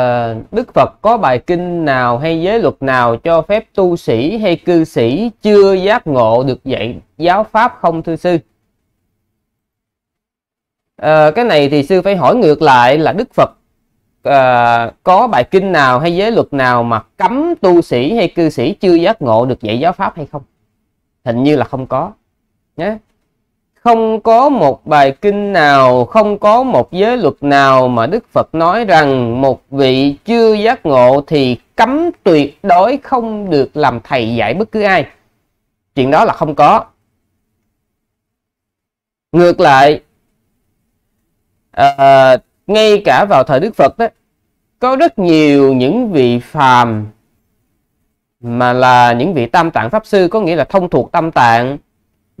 Ờ, Đức Phật có bài kinh nào hay giới luật nào cho phép tu sĩ hay cư sĩ chưa giác ngộ được dạy giáo pháp không thưa sư? À, cái này thì sư phải hỏi ngược lại là Đức Phật à, có bài kinh nào hay giới luật nào mà cấm tu sĩ hay cư sĩ chưa giác ngộ được dạy giáo pháp hay không? Hình như là không có. Nhé không có một bài kinh nào, không có một giới luật nào mà Đức Phật nói rằng một vị chưa giác ngộ thì cấm tuyệt đối không được làm thầy dạy bất cứ ai. Chuyện đó là không có. Ngược lại, à, ngay cả vào thời Đức Phật đó, có rất nhiều những vị phàm mà là những vị tam tạng pháp sư có nghĩa là thông thuộc tam tạng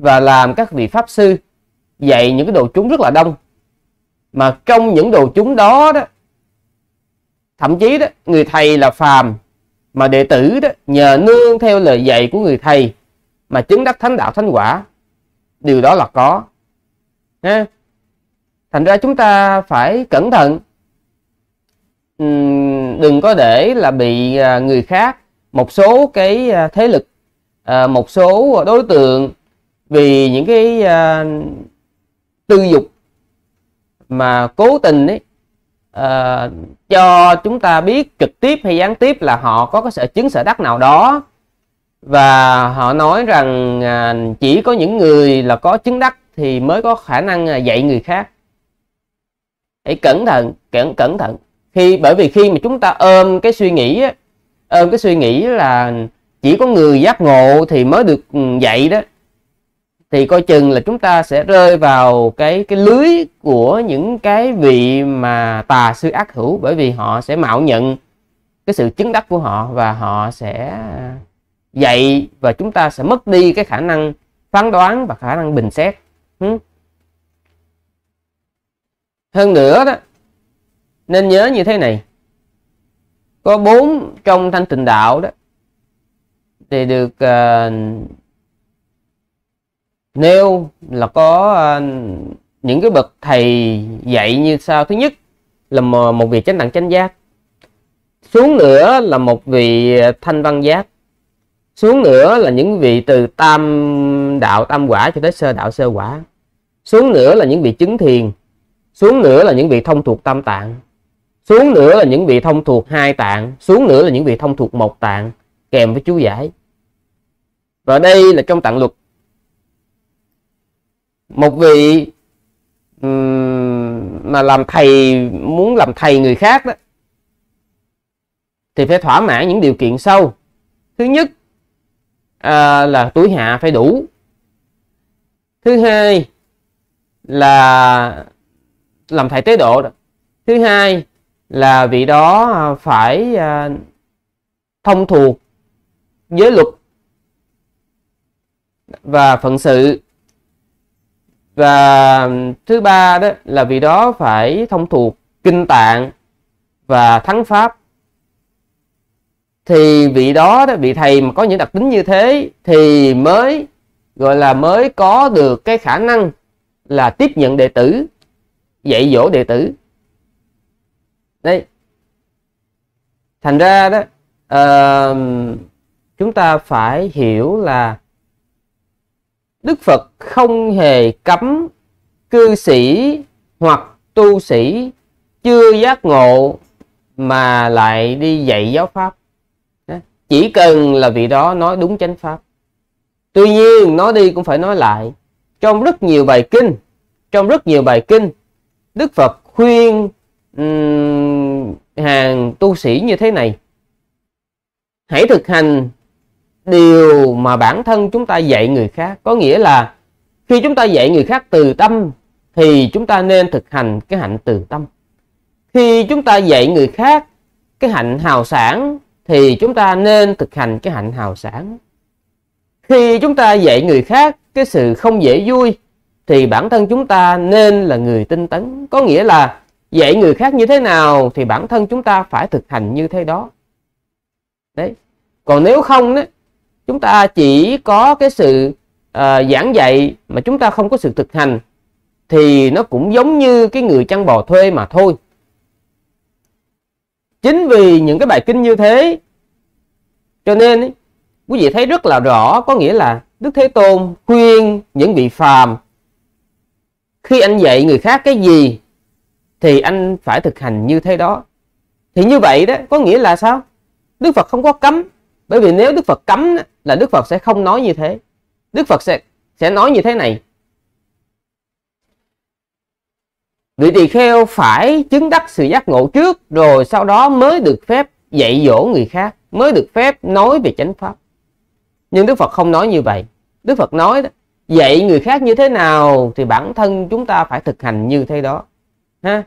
và làm các vị pháp sư dạy những cái đồ chúng rất là đông mà trong những đồ chúng đó đó thậm chí đó người thầy là phàm mà đệ tử đó nhờ nương theo lời dạy của người thầy mà chứng đắc thánh đạo thánh quả điều đó là có ha thành ra chúng ta phải cẩn thận đừng có để là bị à, người khác một số cái à, thế lực à, một số đối tượng vì những cái uh, tư dục mà cố tình ấy uh, cho chúng ta biết trực tiếp hay gián tiếp là họ có cái sở chứng sở đắc nào đó và họ nói rằng uh, chỉ có những người là có chứng đắc thì mới có khả năng dạy người khác hãy cẩn thận cẩn cẩn thận khi bởi vì khi mà chúng ta ôm cái suy nghĩ ôm cái suy nghĩ là chỉ có người giác ngộ thì mới được ừ, dạy đó thì coi chừng là chúng ta sẽ rơi vào cái cái lưới của những cái vị mà tà sư ác hữu bởi vì họ sẽ mạo nhận cái sự chứng đắc của họ và họ sẽ à, dạy và chúng ta sẽ mất đi cái khả năng phán đoán và khả năng bình xét hơn nữa đó nên nhớ như thế này có bốn trong thanh tịnh đạo đó thì được uh, nêu là có uh, những cái bậc thầy dạy như sau thứ nhất là một vị chánh đẳng chánh giác xuống nữa là một vị thanh văn giác xuống nữa là những vị từ tam đạo tam quả cho tới sơ đạo sơ quả xuống nữa là những vị chứng thiền xuống nữa là những vị thông thuộc tam tạng xuống nữa là những vị thông thuộc hai tạng xuống nữa là những vị thông thuộc một tạng kèm với chú giải và đây là trong tạng luật một vị mà làm thầy muốn làm thầy người khác đó thì phải thỏa mãn những điều kiện sau thứ nhất à, là tuổi hạ phải đủ thứ hai là làm thầy tế độ đó. thứ hai là vị đó phải à, thông thuộc giới luật và phận sự và thứ ba đó là vị đó phải thông thuộc kinh tạng và thắng pháp thì vị đó, đó vị thầy mà có những đặc tính như thế thì mới gọi là mới có được cái khả năng là tiếp nhận đệ tử dạy dỗ đệ tử đây thành ra đó uh, chúng ta phải hiểu là Đức Phật không hề cấm cư sĩ hoặc tu sĩ chưa giác ngộ mà lại đi dạy giáo pháp chỉ cần là vị đó nói đúng chánh pháp tuy nhiên nói đi cũng phải nói lại trong rất nhiều bài kinh trong rất nhiều bài kinh đức phật khuyên hàng tu sĩ như thế này hãy thực hành điều mà bản thân chúng ta dạy người khác có nghĩa là khi chúng ta dạy người khác từ tâm thì chúng ta nên thực hành cái hạnh từ tâm khi chúng ta dạy người khác cái hạnh hào sản thì chúng ta nên thực hành cái hạnh hào sản khi chúng ta dạy người khác cái sự không dễ vui thì bản thân chúng ta nên là người tinh tấn có nghĩa là dạy người khác như thế nào thì bản thân chúng ta phải thực hành như thế đó đấy còn nếu không đấy chúng ta chỉ có cái sự uh, giảng dạy mà chúng ta không có sự thực hành thì nó cũng giống như cái người chăn bò thuê mà thôi chính vì những cái bài kinh như thế cho nên quý vị thấy rất là rõ có nghĩa là đức thế tôn khuyên những vị phàm khi anh dạy người khác cái gì thì anh phải thực hành như thế đó thì như vậy đó có nghĩa là sao đức phật không có cấm bởi vì nếu đức phật cấm là đức phật sẽ không nói như thế đức phật sẽ sẽ nói như thế này vị tỳ kheo phải chứng đắc sự giác ngộ trước rồi sau đó mới được phép dạy dỗ người khác mới được phép nói về chánh pháp nhưng đức phật không nói như vậy đức phật nói đó, dạy người khác như thế nào thì bản thân chúng ta phải thực hành như thế đó ha